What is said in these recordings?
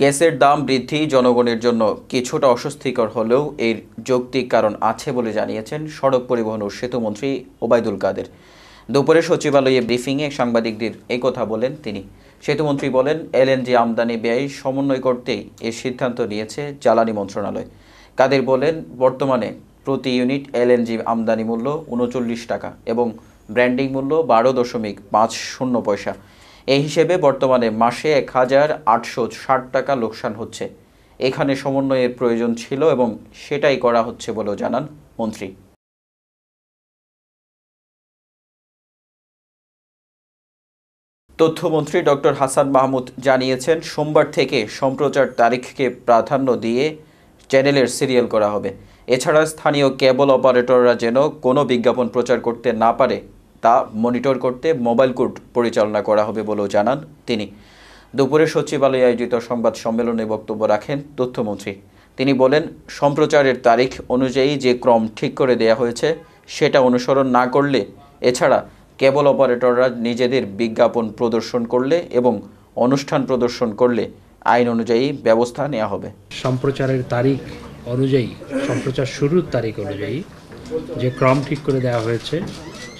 গ্যাসের দাম বৃদ্ধি জনগণের জন্য কিছুটা অস্বস্তিকর হলেও এর যৌক্তিক কারণ আছে বলে জানিয়েছেন সড়ক পরিবহন ও সেতুমন্ত্রী ওবায়দুল কাদের দুপুরে সচিবালয়ে ব্রিফিংয়ে সাংবাদিকদের একথা বলেন তিনি সেতুমন্ত্রী বলেন এলএনজি আমদানি ব্যয় সমন্বয় করতেই এ সিদ্ধান্ত নিয়েছে জ্বালানি মন্ত্রণালয় কাদের বলেন বর্তমানে প্রতি ইউনিট এলএনজি আমদানি মূল্য উনচল্লিশ টাকা এবং ব্র্যান্ডিং মূল্য বারো দশমিক পাঁচ শূন্য পয়সা এ হিসেবে বর্তমানে মাসে এক হাজার আটশো ষাট টাকা লোকসান হচ্ছে এখানে সমন্বয়ের প্রয়োজন ছিল এবং সেটাই করা হচ্ছে বলেও জানান মন্ত্রী তথ্যমন্ত্রী ডক্টর হাসান মাহমুদ জানিয়েছেন সোমবার থেকে সম্প্রচার তারিখকে প্রাধান্য দিয়ে চ্যানেলের সিরিয়াল করা হবে এছাড়া স্থানীয় কেবল অপারেটররা যেন কোনো বিজ্ঞাপন প্রচার করতে না পারে তা মনিটর করতে মোবাইল কোর্ট পরিচালনা করা হবে বলেও জানান তিনি দুপুরে সচিবালয়ে আয়োজিত সংবাদ সম্মেলনে বক্তব্য রাখেন তথ্যমন্ত্রী তিনি বলেন সম্প্রচারের তারিখ অনুযায়ী যে ক্রম ঠিক করে দেয়া হয়েছে সেটা অনুসরণ না করলে এছাড়া কেবল অপারেটররা নিজেদের বিজ্ঞাপন প্রদর্শন করলে এবং অনুষ্ঠান প্রদর্শন করলে আইন অনুযায়ী ব্যবস্থা নেওয়া হবে সম্প্রচারের তারিখ অনুযায়ী সম্প্রচার শুরুর তারিখ অনুযায়ী যে ক্রম ঠিক করে দেওয়া হয়েছে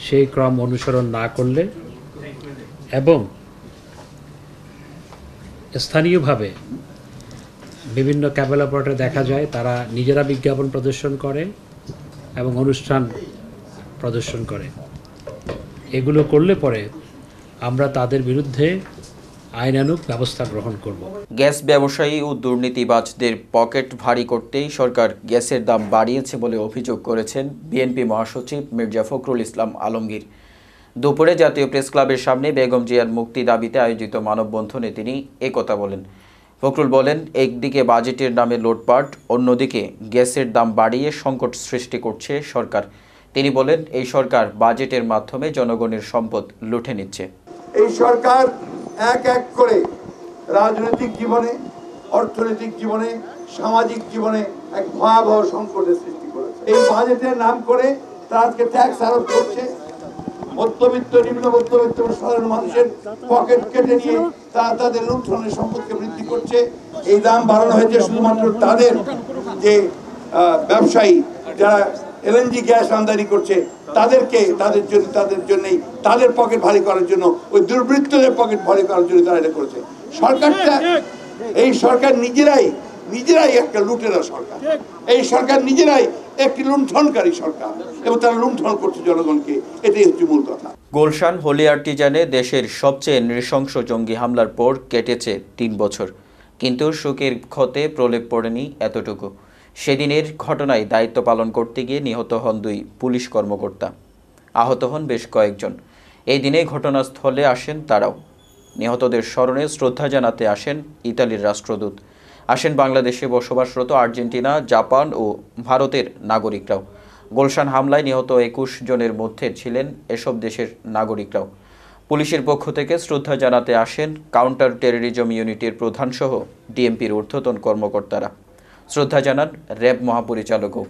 সেই ক্রম অনুসরণ না করলে এবং স্থানীয়ভাবে বিভিন্ন ক্যাবেল অপারেটর দেখা যায় তারা নিজেরা বিজ্ঞাপন প্রদর্শন করে এবং অনুষ্ঠান প্রদর্শন করে এগুলো করলে পরে আমরা তাদের বিরুদ্ধে আইনানুক ব্যবস্থা গ্রহণ করব গ্যাস ব্যবসায়ী ও দুর্নীতিবাজদের পকেট ভারী করতেই সরকার গ্যাসের দাম বাড়িয়েছে বলে অভিযোগ করেছেন বিএনপি মহাসচিব মির্জা ফখরুল ইসলাম আলমগীর দুপুরে জাতীয় প্রেস ক্লাবের সামনে বেগম জিয়ার মুক্তি দাবিতে আয়োজিত মানববন্ধনে তিনি একথা বলেন ফখরুল বলেন একদিকে বাজেটের নামে লোটপাট অন্যদিকে গ্যাসের দাম বাড়িয়ে সংকট সৃষ্টি করছে সরকার তিনি বলেন এই সরকার বাজেটের মাধ্যমে জনগণের সম্পদ লুঠে নিচ্ছে এই সরকার এক এক করে রাজনৈতিক জীবনে অর্থনৈতিক জীবনে সামাজিক জীবনে এক ভয়াবহ সংকটের সৃষ্টি করেছে এই বাজেটের নাম করে তারা আজকে ট্যাক্স আরোপ করছে মধ্যবিত্ত নিম্ন মধ্যবিত্ত সাধারণ মানুষের পকেট কেটে নিয়ে তারা তাদের লুণ্ঠনের সম্পদকে বৃদ্ধি করছে এই দাম বাড়ানো হয়েছে শুধুমাত্র তাদের যে ব্যবসায়ী যারা এলএনজি গ্যাস আমদানি করছে তাদেরকে তাদের জন্য তাদের জন্যই তাদের পকেট ভারী করার জন্য ওই দুর্বৃত্তদের পকেট ভারী করার জন্য তারা এটা করেছে সরকারটা এই সরকার নিজেরাই নিজেরাই একটা লুটেরা সরকার এই সরকার নিজেরাই একটি লুণ্ঠনকারী সরকার এবং তারা লুণ্ঠন করছে জনগণকে এটাই হচ্ছে মূল কথা গোলশান হোলি আর্টিজানে দেশের সবচেয়ে নৃশংস জঙ্গি হামলার পর কেটেছে তিন বছর কিন্তু সুখের ক্ষতে প্রলেপ পড়েনি এতটুকু সেদিনের ঘটনায় দায়িত্ব পালন করতে গিয়ে নিহত হন দুই পুলিশ কর্মকর্তা আহত হন বেশ কয়েকজন এই দিনে ঘটনাস্থলে আসেন তারাও নিহতদের স্মরণে শ্রদ্ধা জানাতে আসেন ইতালির রাষ্ট্রদূত আসেন বাংলাদেশে বসবাসরত আর্জেন্টিনা জাপান ও ভারতের নাগরিকরাও গোলশান হামলায় নিহত একুশ জনের মধ্যে ছিলেন এসব দেশের নাগরিকরাও পুলিশের পক্ষ থেকে শ্রদ্ধা জানাতে আসেন কাউন্টার টেরোরিজম ইউনিটের প্রধানসহ ডিএমপির ঊর্ধ্বতন কর্মকর্তারা শ্রদ্ধা জানান র্যাব মহাপরিচালকও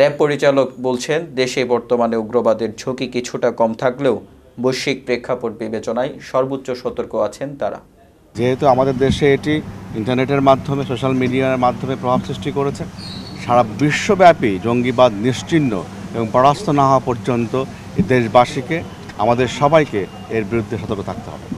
র্যাব পরিচালক বলছেন দেশে বর্তমানে উগ্রবাদের ঝুঁকি কিছুটা কম থাকলেও বৈশ্বিক প্রেক্ষাপট বিবেচনায় সর্বোচ্চ সতর্ক আছেন তারা যেহেতু আমাদের দেশে এটি ইন্টারনেটের মাধ্যমে সোশ্যাল মিডিয়ার মাধ্যমে প্রভাব সৃষ্টি করেছে সারা বিশ্বব্যাপী জঙ্গিবাদ নিশ্চিন্ন এবং পরাস্ত না হওয়া পর্যন্ত দেশবাসীকে আমাদের সবাইকে এর বিরুদ্ধে সতর্ক থাকতে হবে